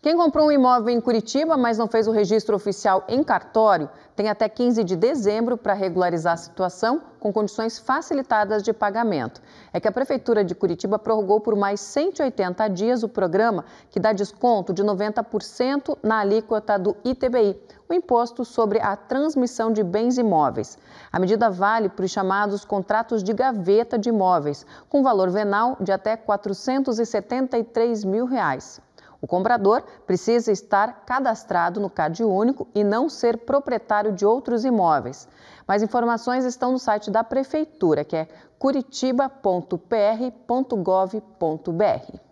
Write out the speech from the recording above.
Quem comprou um imóvel em Curitiba, mas não fez o registro oficial em cartório, tem até 15 de dezembro para regularizar a situação com condições facilitadas de pagamento. É que a Prefeitura de Curitiba prorrogou por mais 180 dias o programa que dá desconto de 90% na alíquota do ITBI, o Imposto sobre a Transmissão de Bens Imóveis. A medida vale para os chamados contratos de gaveta de imóveis, com valor venal de até R$ 473 mil. Reais. O comprador precisa estar cadastrado no CAD único e não ser proprietário de outros imóveis. Mais informações estão no site da Prefeitura, que é curitiba.pr.gov.br.